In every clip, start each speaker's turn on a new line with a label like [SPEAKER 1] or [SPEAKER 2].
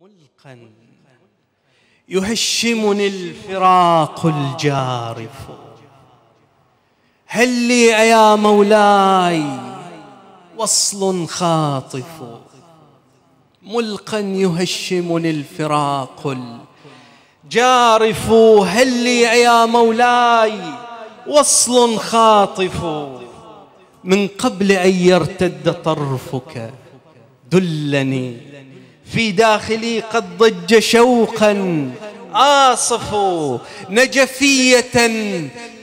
[SPEAKER 1] ملقا يهشمني الفراق الجارف هل لي يا مولاي وصل خاطف ملقا يهشمني الفراق الجارف هل لي يا مولاي وصل خاطف من قبل ان يرتد طرفك دلني في داخلي قد ضج شوقا آصف نجفية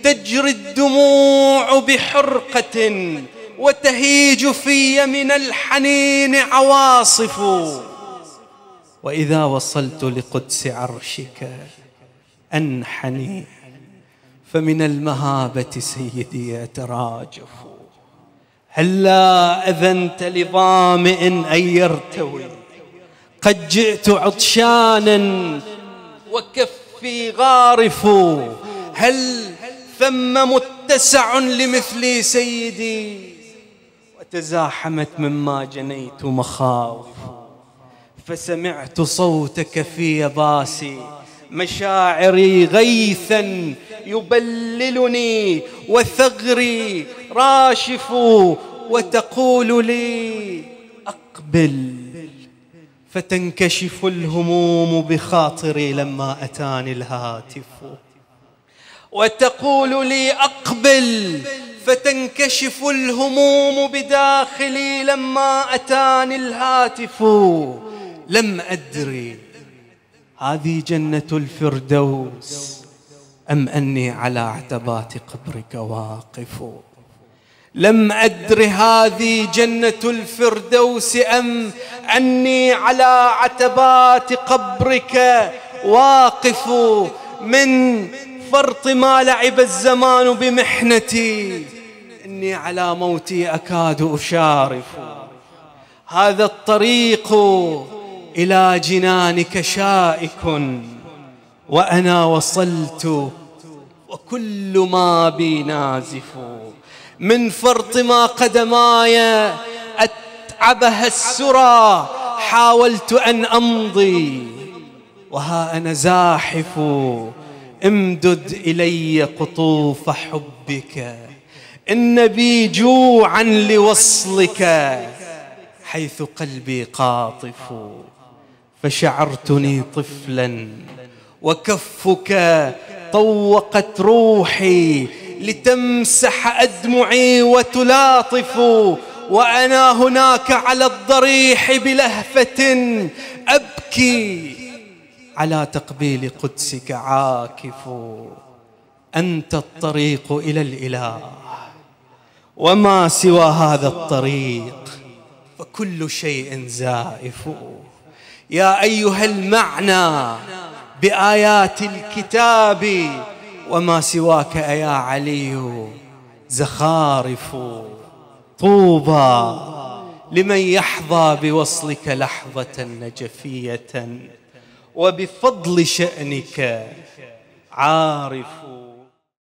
[SPEAKER 1] تجري الدموع بحرقة وتهيج في من الحنين عواصف وإذا وصلت لقدس عرشك أنحني فمن المهابة سيدي أتراجف هلا أذنت لظامئ أن يرتوي قد جئت عطشانا وكفي غارف هل ثم متسع لمثلي سيدي وتزاحمت مما جنيت مخاوف فسمعت صوتك في باسي مشاعري غيثا يبللني وثغري راشف وتقول لي اقبل فتنكشف الهموم بخاطري لما أتاني الهاتف وتقول لي أقبل فتنكشف الهموم بداخلي لما أتاني الهاتف لم أدري هذه جنة الفردوس أم أني على عتبات قبرك واقف لم أدر هذه جنة الفردوس أم أني على عتبات قبرك واقف من فرط ما لعب الزمان بمحنتي إني على موتي أكاد أشارف هذا الطريق إلى جنانك شائك وأنا وصلت وكل ما بي نازف من فرط ما قدماي أتعبها السرى حاولت أن أمضي وها أنا زاحف امدد إلي قطوف حبك إن بي جوعا لوصلك حيث قلبي قاطف فشعرتني طفلا وكفك طوقت روحي لتمسح أدمعي وتلاطف وأنا هناك على الضريح بلهفة أبكي على تقبيل قدسك عاكف أنت الطريق إلى الإله وما سوى هذا الطريق فكل شيء زائف يا أيها المعنى بآيات الكتاب وما سواك يا علي زخارف طوبى لمن يحظى بوصلك لحظة نجفية وبفضل شأنك عارف